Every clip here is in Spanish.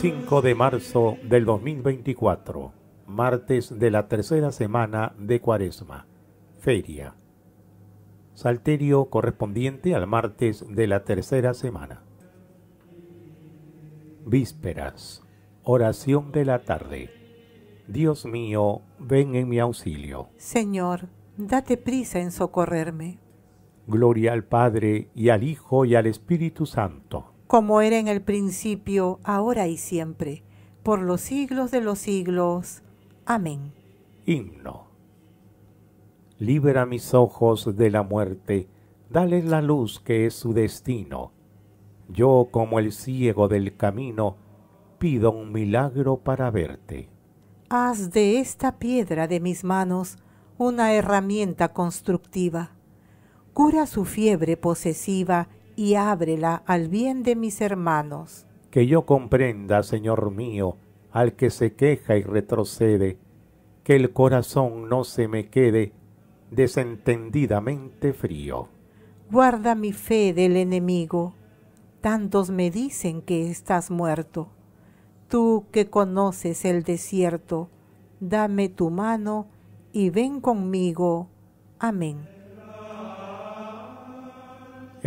5 de marzo del 2024, martes de la tercera semana de Cuaresma, feria. Salterio correspondiente al martes de la tercera semana. Vísperas, oración de la tarde. Dios mío, ven en mi auxilio. Señor, date prisa en socorrerme. Gloria al Padre y al Hijo y al Espíritu Santo como era en el principio, ahora y siempre, por los siglos de los siglos. Amén. Himno. Libra mis ojos de la muerte, dale la luz que es su destino. Yo, como el ciego del camino, pido un milagro para verte. Haz de esta piedra de mis manos una herramienta constructiva. Cura su fiebre posesiva y ábrela al bien de mis hermanos. Que yo comprenda, Señor mío, al que se queja y retrocede, que el corazón no se me quede desentendidamente frío. Guarda mi fe del enemigo. Tantos me dicen que estás muerto. Tú que conoces el desierto, dame tu mano y ven conmigo. Amén.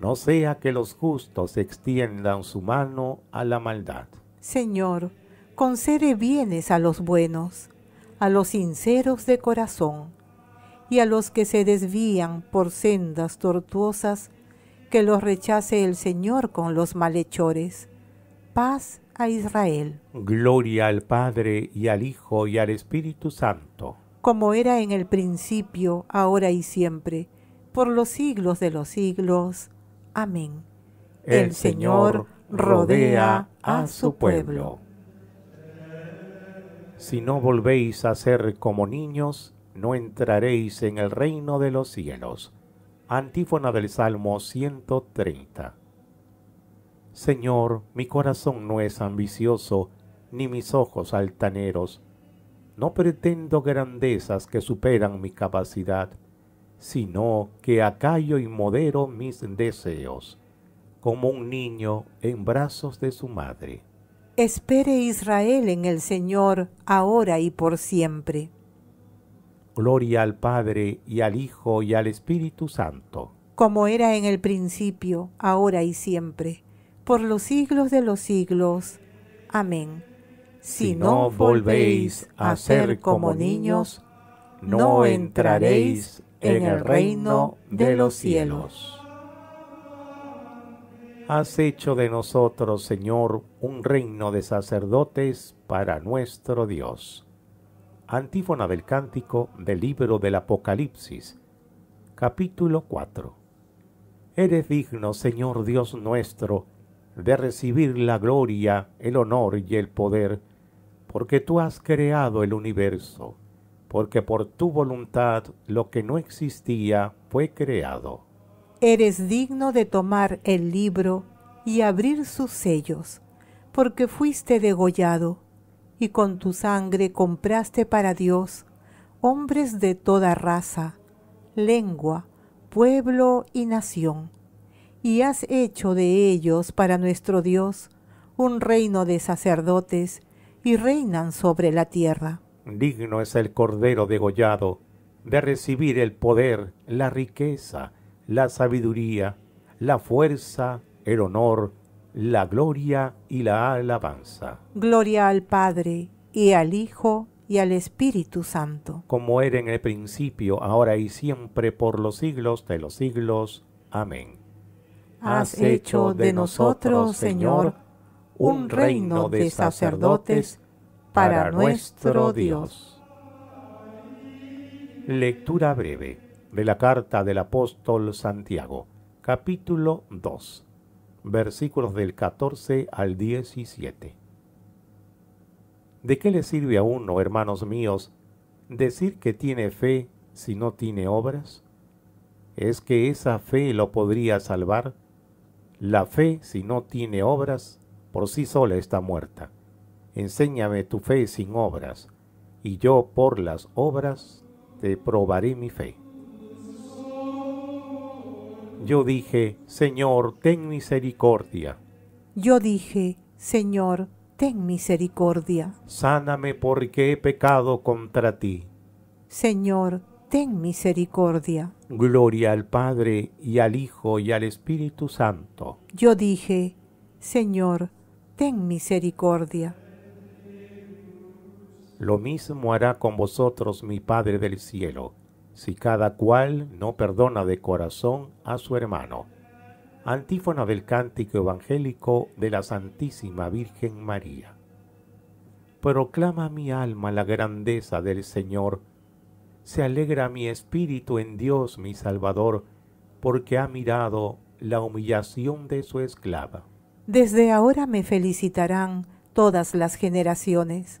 no sea que los justos extiendan su mano a la maldad. Señor, concede bienes a los buenos, a los sinceros de corazón, y a los que se desvían por sendas tortuosas, que los rechace el Señor con los malhechores. Paz a Israel. Gloria al Padre y al Hijo y al Espíritu Santo. Como era en el principio, ahora y siempre, por los siglos de los siglos. Amén. El Señor rodea a su pueblo. Si no volvéis a ser como niños, no entraréis en el reino de los cielos. Antífona del Salmo 130. Señor, mi corazón no es ambicioso, ni mis ojos altaneros. No pretendo grandezas que superan mi capacidad sino que acallo y modero mis deseos, como un niño en brazos de su madre. Espere Israel en el Señor, ahora y por siempre. Gloria al Padre y al Hijo y al Espíritu Santo. Como era en el principio, ahora y siempre, por los siglos de los siglos. Amén. Si, no volvéis a ser como niños, no entraréis en el reino de los cielos. Has hecho de nosotros, Señor, un reino de sacerdotes para nuestro Dios. Antífona del cántico del libro del Apocalipsis, capítulo 4. Eres digno, Señor Dios nuestro, de recibir la gloria, el honor y el poder, porque tú has creado el universo porque por tu voluntad lo que no existía fue creado. Eres digno de tomar el libro y abrir sus sellos, porque fuiste degollado, y con tu sangre compraste para Dios hombres de toda raza, lengua, pueblo y nación, y has hecho de ellos para nuestro Dios un reino de sacerdotes, y reinan sobre la tierra. Digno es el Cordero degollado de recibir el poder, la riqueza, la sabiduría, la fuerza, el honor, la gloria y la alabanza. Gloria al Padre y al Hijo y al Espíritu Santo. Como era en el principio, ahora y siempre, por los siglos de los siglos. Amén. Has hecho de nosotros, Señor, un reino de sacerdotes para nuestro Dios. Lectura breve de la carta del apóstol Santiago, capítulo 2, versículos del 14 al 17. ¿De qué le sirve a uno, hermanos míos, decir que tiene fe si no tiene obras? ¿Es que esa fe lo podría salvar? La fe, si no tiene obras, por sí sola está muerta. Enséñame tu fe sin obras, y yo por las obras te probaré mi fe. Yo dije, Señor, ten misericordia. Yo dije, Señor, ten misericordia. Sáname porque he pecado contra ti. Señor, ten misericordia. Gloria al Padre y al Hijo y al Espíritu Santo. Yo dije, Señor, ten misericordia lo mismo hará con vosotros mi Padre del cielo, si cada cual no perdona de corazón a su hermano. Antífona del cántico evangélico de la Santísima Virgen María. Proclama mi alma la grandeza del Señor. Se alegra mi espíritu en Dios mi Salvador, porque ha mirado la humillación de su esclava. Desde ahora me felicitarán todas las generaciones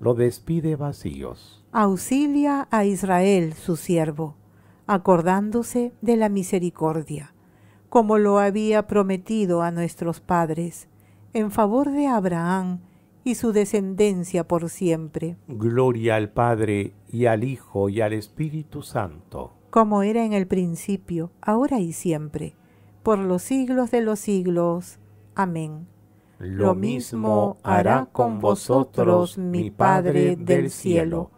lo despide vacíos. Auxilia a Israel, su siervo, acordándose de la misericordia, como lo había prometido a nuestros padres, en favor de Abraham y su descendencia por siempre. Gloria al Padre y al Hijo y al Espíritu Santo. Como era en el principio, ahora y siempre, por los siglos de los siglos. Amén lo mismo hará con vosotros mi Padre del cielo,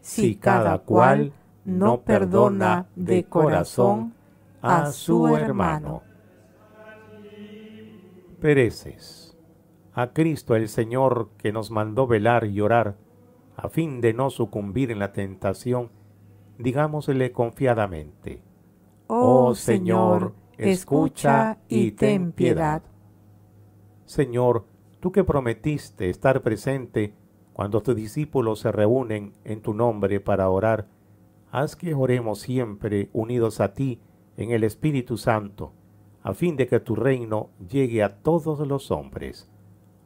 si cada cual no perdona de corazón a su hermano. Pereces. A Cristo el Señor que nos mandó velar y orar, a fin de no sucumbir en la tentación, digámosle confiadamente. Oh, oh Señor, escucha y ten piedad. Señor, tú que prometiste estar presente cuando tus discípulos se reúnen en tu nombre para orar, haz que oremos siempre unidos a ti en el Espíritu Santo, a fin de que tu reino llegue a todos los hombres.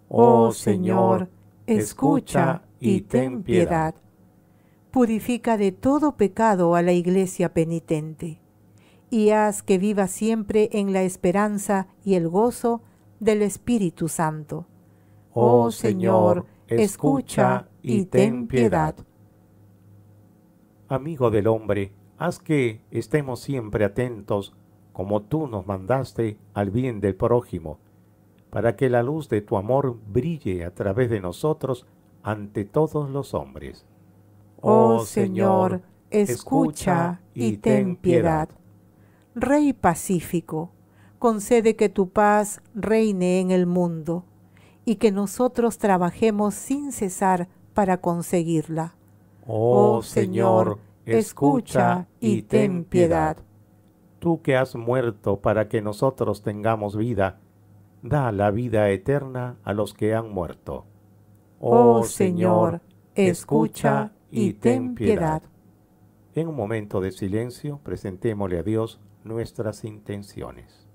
Oh, oh Señor, escucha y ten piedad. Purifica de todo pecado a la iglesia penitente, y haz que viva siempre en la esperanza y el gozo del Espíritu Santo. Oh, oh Señor, escucha y ten piedad. Amigo del hombre, haz que estemos siempre atentos, como tú nos mandaste, al bien del prójimo, para que la luz de tu amor brille a través de nosotros ante todos los hombres. Oh, oh Señor, escucha y ten piedad. Rey pacífico, concede que tu paz reine en el mundo y que nosotros trabajemos sin cesar para conseguirla. Oh, oh Señor, escucha y ten piedad. Tú que has muerto para que nosotros tengamos vida, da la vida eterna a los que han muerto. Oh, oh Señor, escucha y ten piedad. En un momento de silencio presentémosle a Dios nuestras intenciones.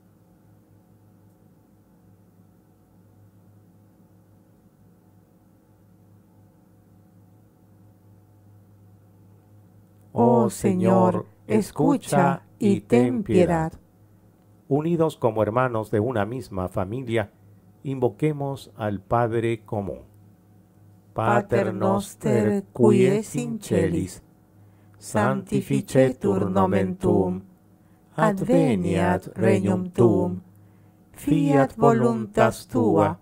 Oh, oh Señor, escucha y ten piedad. Unidos como hermanos de una misma familia, invoquemos al Padre común. Pater noster qui es in celis, sanctificetur nomen tuum, adveniat regnum tuum, fiat voluntas tua,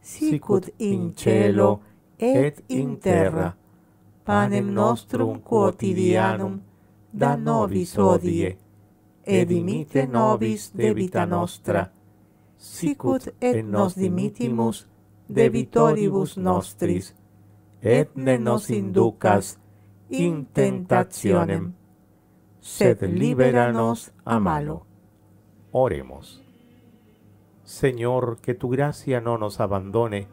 sicut in cielo et in terra anem nostrum quotidianum da nobis odie, et dimite nobis debita nostra, sicut et nos dimitimus debitoribus nostris, et ne nos inducas in sed liberanos a malo. Oremos. Señor, que tu gracia no nos abandone,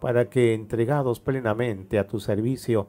para que, entregados plenamente a tu servicio,